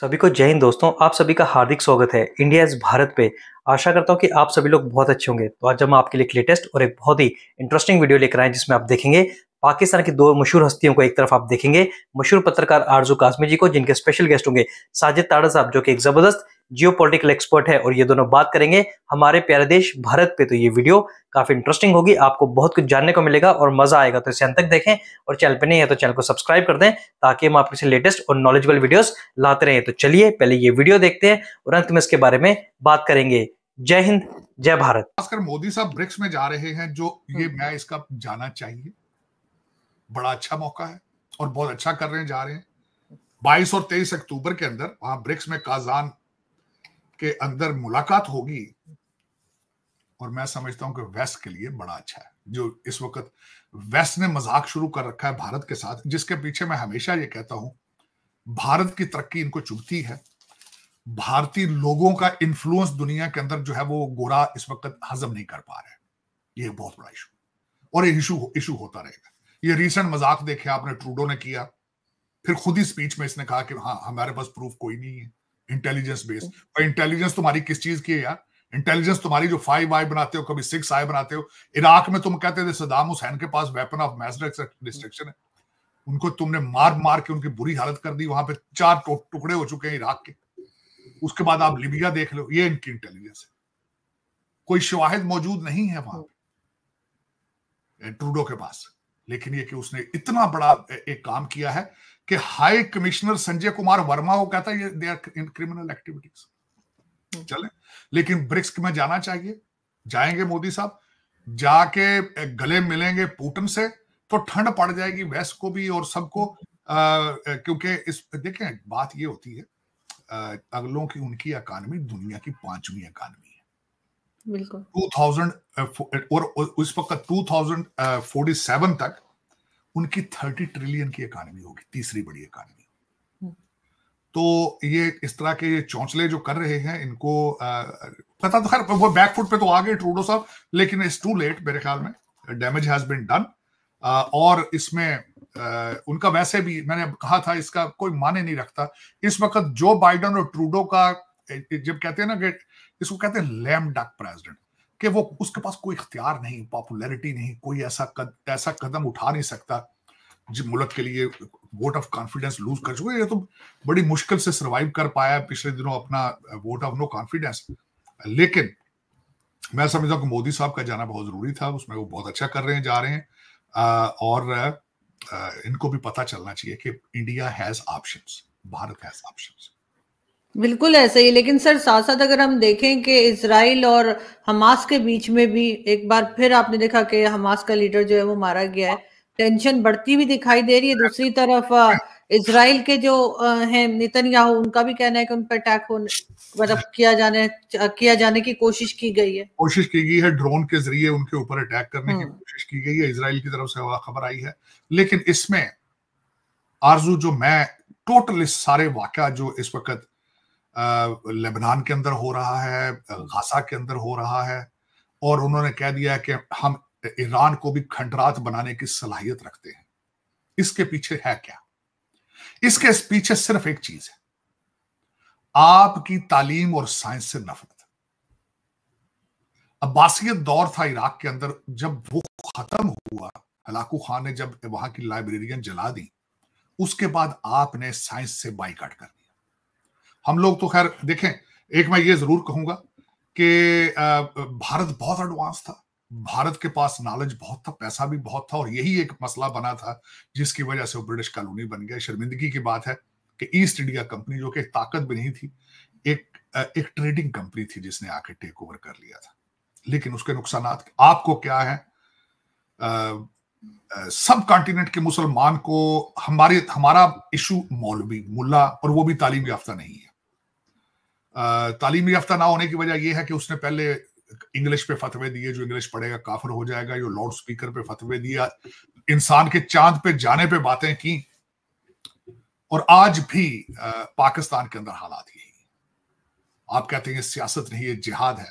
सभी को जय हिंद दोस्तों आप सभी का हार्दिक स्वागत है इंडिया इज भारत पे आशा करता हूँ कि आप सभी लोग बहुत अच्छे होंगे तो आज हम आपके लिए एक लेटेस्ट और एक बहुत ही इंटरेस्टिंग वीडियो लेकर आए जिसमें आप देखेंगे पाकिस्तान की दो मशहूर हस्तियों को एक तरफ आप देखेंगे मशहूर पत्रकार आरजू काश्मी जी को जिनके स्पेशल गेस्ट होंगे साजिद ताड़ा साहब जो कि एक जबरदस्त जियो एक्सपर्ट है और ये दोनों बात करेंगे हमारे प्यारे देश भारत पे तो ये वीडियो काफी इंटरेस्टिंग होगी आपको बहुत कुछ जानने को मिलेगा और मजा आएगा तो इसे अंत तक देखें और चैनल पे नहीं है तो चैनल को सब्सक्राइब कर दें ताकि हम आपके लेटेस्ट और नॉलेजेबल वीडियो लाते रहे तो चलिए पहले ये वीडियो देखते हैं और अंत में इसके बारे में बात करेंगे जय हिंद जय भारत खासकर मोदी साहब ब्रिक्स में जा रहे हैं जो ये हम्म। मैं इसका जाना चाहिए बड़ा अच्छा मौका है और बहुत अच्छा कर रहे हैं जा रहे हैं 22 और 23 अक्टूबर के अंदर वहां ब्रिक्स में काजान के अंदर मुलाकात होगी और मैं समझता हूं कि वेस्ट के लिए बड़ा अच्छा है जो इस वक्त वेस्ट ने मजाक शुरू कर रखा है भारत के साथ जिसके पीछे मैं हमेशा ये कहता हूं भारत की तरक्की इनको चुभती है भारतीय लोगों का इन्फ्लुएंस दुनिया के अंदर जो है वो गोरा इस वक्त हजम नहीं कर पा रहे ये बहुत बड़ा इशू और ये इशू इशू होता रहेगा ये रिसेंट मजाक देखे आपने ट्रूडो ने किया फिर खुद ही स्पीच में इसने कहा कि हाँ हमारे पास प्रूफ कोई नहीं है इंटेलिजेंस बेस्ड और इंटेलिजेंस तुम्हारी किस चीज की है यार इंटेलिजेंस तुम्हारी जो फाइव आई बनाते हो कभी सिक्स आई बनाते हो इराक में तुम कहते थे सदाम हुसैन के पास वेपन ऑफ मैस डिस्ट्रक्शन है उनको तुमने मार मार के उनकी बुरी हालत कर दी वहां पे चार टुकड़े हो चुके हैं इराक के उसके बाद आप लिबिया देख लो ये इनकी इंटेलिजेंस है कोई शवाहिद मौजूद नहीं है वहां hmm. ट्रूडो के पास लेकिन ये कि उसने इतना बड़ा एक काम किया है कि हाई कमिश्नर संजय कुमार वर्मा को कहता है ये they are in criminal activities चले लेकिन ब्रिक्स में जाना चाहिए जाएंगे मोदी साहब जाके गले मिलेंगे पुटन से तो ठंड पड़ जाएगी वेस्ट को भी और सबको क्योंकि इस देखें बात ये होती है आ, अगलों की उनकी अकानमी दुनिया की पांचवी अकानमी है बिल्कुल 2000 और उस वक्त 2047 तक उनकी थर्टी ट्रिलियन की इकानमी होगी तीसरी बड़ी इकानमी हम्म। तो ये इस तरह के ये चौंचले जो कर रहे हैं इनको आ, पता तो खैर वो बैकफुट पे तो आ गए ट्रूडो साहब लेकिन इट्स टू लेट मेरे ख्याल में डैमेज हैज बिन डन और इसमें आ, उनका वैसे भी मैंने कहा था इसका कोई माने नहीं रखता इस वक्त जो बाइडन और ट्रूडो का जब कहते हैं ना कि इसको कहते हैं लैम डक प्रेसिडेंट कि वो उसके पास कोई इख्तियार नहीं पॉपुलैरिटी नहीं कोई ऐसा कद, ऐसा कदम उठा नहीं सकता जिस मुल्क के लिए वोट ऑफ कॉन्फिडेंस लूज कर चुके ये तो बड़ी मुश्किल से सरवाइव कर पाया पिछले दिनों अपना वोट ऑफ नो कॉन्फिडेंस लेकिन मैं समझता हूँ कि मोदी साहब का जाना बहुत जरूरी था उसमें वो बहुत अच्छा कर रहे हैं जा रहे हैं आ, और आ, इनको भी पता चलना चाहिए कि India has options Bharat has options बिल्कुल ऐसे ही लेकिन सर साथ साथ अगर हम देखें कि इसराइल और हमास के बीच में भी एक बार फिर आपने देखा कि हमास का लीडर जो है वो मारा गया है टेंशन बढ़ती हुई दिखाई दे रही है दूसरी तरफ इसराइल के जो हैं याहू उनका भी कहना है कि उन पर अटैक होने मतलब किया जाने किया जाने की कोशिश की गई है कोशिश की गई है ड्रोन के जरिए उनके ऊपर अटैक करने की हाँ। कोशिश की गई है इसराइल की तरफ से खबर आई है लेकिन इसमें आरजू जो मैं टोटल सारे वाक जो इस वक्त लेबनान के अंदर हो रहा है गाजा के अंदर हो रहा है और उन्होंने कह दिया कि हम ईरान को भी खंडरात बनाने की सलाहियत रखते हैं इसके पीछे है क्या इसके पीछे सिर्फ एक चीज है आपकी तालीम और साइंस से नफरत अब्बासियत दौर था इराक के अंदर जब वो खत्म हुआ हलाकू खान ने जब वहां की लाइब्रेरियन जला दी उसके बाद आपने साइंस से बाइकाट कर हम लोग तो खैर देखें एक मैं ये जरूर कहूंगा कि भारत बहुत एडवांस था भारत के पास नॉलेज बहुत था पैसा भी बहुत था और यही एक मसला बना था जिसकी वजह से वो ब्रिटिश कॉलोनी बन गया शर्मिंदगी की बात है कि ईस्ट इंडिया कंपनी जो कि ताकत भी नहीं थी एक एक ट्रेडिंग कंपनी थी जिसने आके टेक ओवर कर लिया था लेकिन उसके नुकसान आपको क्या है सब कॉन्टिनेंट के मुसलमान को हमारे हमारा इशू मौलवी मुल्ला और वो भी तालीम याफ्ता नहीं है तालीम याफ्ता ना होने की वजह यह है कि उसने पहले इंग्लिश पे फतवे दिए जो इंग्लिश पढ़ेगा काफर हो जाएगा जो लाउड स्पीकर पे फतवे दिया इंसान के चांद पे जाने पे बातें की और आज भी पाकिस्तान के अंदर हालात यही आप कहते हैं सियासत नहीं है जिहाद है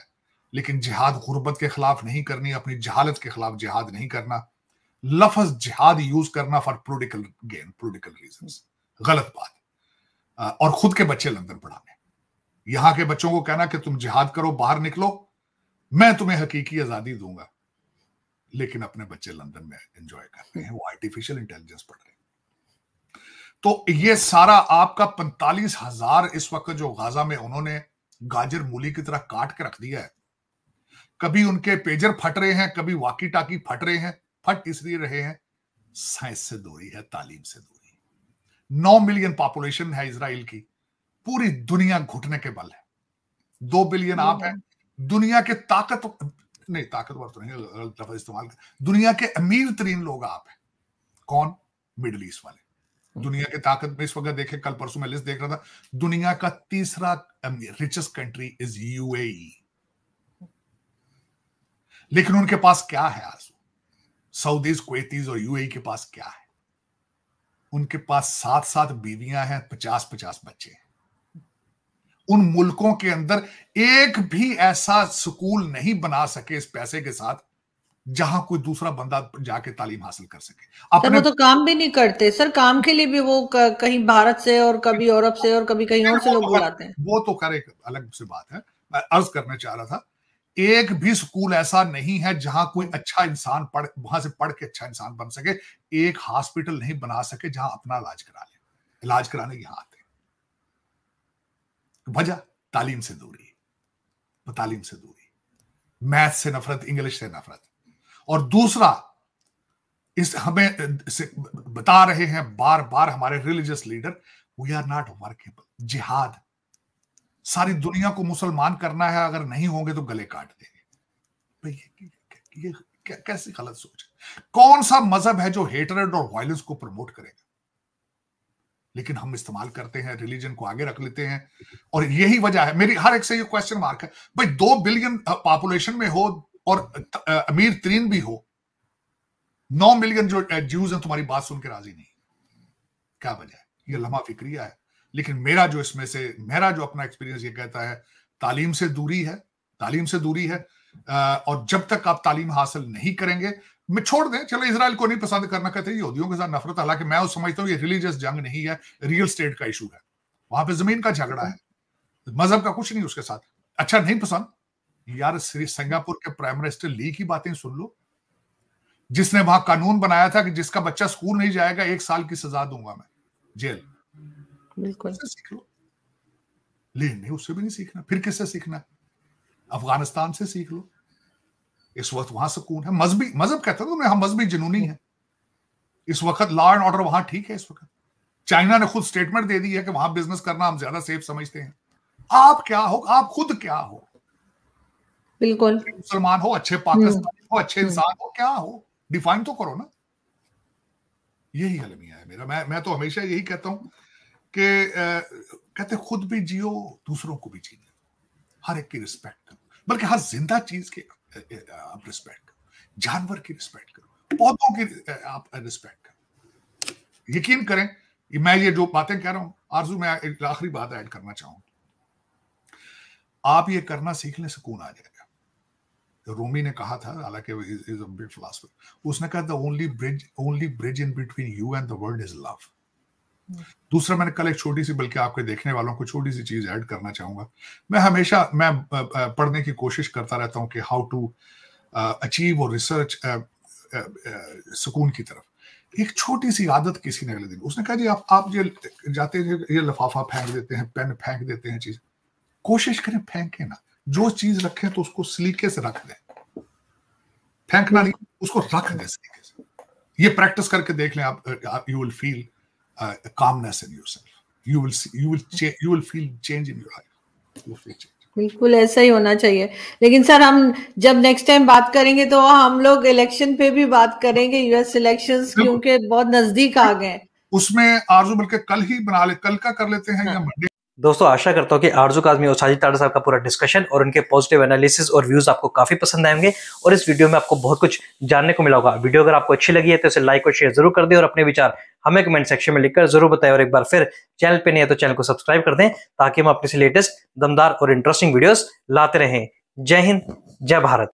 लेकिन जिहाद गुर्बत के खिलाफ नहीं करनी अपनी जहालत के खिलाफ जिहाद नहीं करना लफज जिहाद यूज करना for political gain political reason गलत बात और खुद के बच्चे लंदन पढ़ाने यहां के बच्चों को कहना कि तुम जिहाद करो बाहर निकलो मैं तुम्हें हकीकी आजादी दूंगा लेकिन अपने बच्चे लंदन में एंजॉय कर रहे हैं वो आर्टिफिशियल इंटेलिजेंस पढ़ रहे हैं तो ये सारा आपका पैंतालीस हजार इस वक्त जो गाजा में उन्होंने गाजर मूली की तरह काट के रख दिया है कभी उनके पेजर फट रहे हैं कभी वाकी टाकी फट रहे हैं फट इसलिए रहे हैं साइंस से दूरी है तालीम से दूरी नौ मिलियन पॉपुलेशन है इसराइल की पूरी दुनिया घुटने के बल है दो बिलियन आप हैं दुनिया के ताकत नहीं ताकतवर तो नहीं इस्तेमाल कर दुनिया के अमीर तरीन लोग आप हैं कौन मिडल ईस्ट वाले दुनिया के ताकत में इस वक्त देखे कल परसों में लिस्ट देख रहा था दुनिया का तीसरा रिचेस्ट कंट्री इज यूएई लेकिन उनके पास क्या है आज सऊदीज कुवैतीज और यूएई e के पास क्या है उनके पास सात सात बीवियां हैं पचास पचास बच्चे हैं उन मुल्कों के अंदर एक भी ऐसा स्कूल नहीं बना सके इस पैसे के साथ जहां कोई दूसरा बंदा जाके तालीम हासिल कर सके अपने वो तो काम भी नहीं करते सर काम के लिए भी वो कहीं भारत से और कभी यूरोप से और कभी कहीं और से लोग बुलाते हैं वो तो खैर एक अलग से बात है मैं अर्ज करना चाह रहा था एक भी स्कूल ऐसा नहीं है जहां कोई अच्छा इंसान पढ़ वहां से पढ़ के अच्छा इंसान बन सके एक हॉस्पिटल नहीं बना सके जहां अपना इलाज करा ले इलाज कराने की हाथ वजह तालीम से दूरी तो तालीम से दूरी मैथ से नफरत इंग्लिश से नफरत और दूसरा इस हमें बता रहे हैं बार बार हमारे religious leader we are not workable जिहाद सारी दुनिया को मुसलमान करना है अगर नहीं होंगे तो गले काट देंगे ये कैसी गलत सोच कौन सा मजहब है जो हेटरेड और वायलेंस को प्रमोट करेगा लेकिन हम इस्तेमाल करते हैं रिलीजन को आगे रख लेते हैं और यही वजह है मेरी हर एक से ये क्वेश्चन मार्क है भाई दो बिलियन पॉपुलेशन में हो और अमीर तरीन भी हो नौ मिलियन जो ज्यूज हैं तुम्हारी बात सुनकर राजी नहीं क्या वजह है ये लम्हा फिक्रिया है लेकिन मेरा जो इसमें से मेरा जो अपना एक्सपीरियंस ये कहता है तालीम से दूरी है तालीम से दूरी है और जब तक आप तालीम हासिल नहीं करेंगे मैं छोड़ दें चलो इसराइल को नहीं पसंद करना कहते यहूदियों के साथ नफरत हालांकि मैं उस समझता हूँ ये रिलीजियस जंग नहीं है रियल स्टेट का इशू है वहां पे जमीन का झगड़ा है मजहब का कुछ नहीं उसके साथ अच्छा नहीं पसंद यार श्री सिंगापुर के प्राइम मिनिस्टर ली की बातें सुन लो जिसने वहां कानून बनाया था कि जिसका बच्चा स्कूल नहीं जाएगा एक साल की सजा दूंगा मैं जेल बिल्कुल सीख लो ले नहीं उससे भी नहीं सीखना फिर किससे सीखना है अफगानिस्तान से सीख लो इस वक्त वहां सुकून है मजहबी मजहब कहते हैं तुमने हम मजहबी जुनूनी है इस वक्त लॉ एंड ऑर्डर वहां ठीक है इस वक्त चाइना ने खुद स्टेटमेंट दे दी है कि वहां बिजनेस करना हम ज्यादा सेफ समझते हैं आप क्या हो आप खुद क्या हो बिल्कुल मुसलमान हो अच्छे हम्म। पाकिस्तान हो अच्छे हम्म। इंसान हो क्या हो डिफाइन तो करो ना यही अलमिया है मेरा मैं मैं तो हमेशा यही कहता हूं कि कहते खुद भी जियो दूसरों को भी जीने हर एक की रिस्पेक्ट बल्कि हर जिंदा चीज के आप रिस्पेक्ट करो जानवर की रिस्पेक्ट करो पौधों की आप रिस्पेक्ट करो यकीन करें मैं ये जो बातें कह रहा हूं आरजू मैं एक आखिरी बात ऐड करना चाहूंगा आप ये करना सीख लें सुकून आ जाएगा रोमी ने कहा था हालांकि इज अ बिग उसने कहा the only bridge only bridge in between you and the world is love दूसरा मैंने कल एक छोटी सी बल्कि आपके देखने वालों को छोटी सी चीज ऐड करना चाहूंगा मैं हमेशा मैं पढ़ने की कोशिश करता रहता हूँ कि हाउ टू अचीव और रिसर्च सुकून की तरफ एक छोटी सी आदत किसी ने अगले दिन उसने कहा जी आप आप ये जाते हैं ये लफाफा फेंक देते हैं पेन फेंक देते हैं चीज कोशिश करें फेंके ना जो चीज रखें तो उसको सलीके से रख दें फेंकना हम्म। नहीं उसको रख दें सलीके से ये प्रैक्टिस करके देख लें आप you will feel uh, a calmness in yourself. You will see, you will cha- you will feel change in your life. You will feel change. बिल्कुल ऐसा ही होना चाहिए लेकिन सर हम जब नेक्स्ट टाइम बात करेंगे तो हम लोग इलेक्शन पे भी बात करेंगे यूएस इलेक्शंस क्योंकि बहुत नजदीक आ गए उसमें आरजू बल्कि कल ही बना ले कल का कर लेते हैं हाँ। या मंडे दोस्तों आशा करता हूँ कि आरजू काजमी और साजिद ताड़ा साहब का पूरा डिस्कशन और उनके पॉजिटिव एनालिसिस और व्यूज आपको काफी पसंद आएंगे और इस वीडियो में आपको बहुत कुछ जानने को मिला होगा वीडियो अगर आपको अच्छी लगी है तो इसे लाइक और शेयर जरूर कर दें और अपने विचार हमें कमेंट सेक्शन में लिखकर जरूर बताएं और एक बार फिर चैनल पर नहीं है तो चैनल को सब्सक्राइब कर दें ताकि हम अपने से लेटेस्ट दमदार और इंटरेस्टिंग वीडियोज लाते रहें जय हिंद जय भारत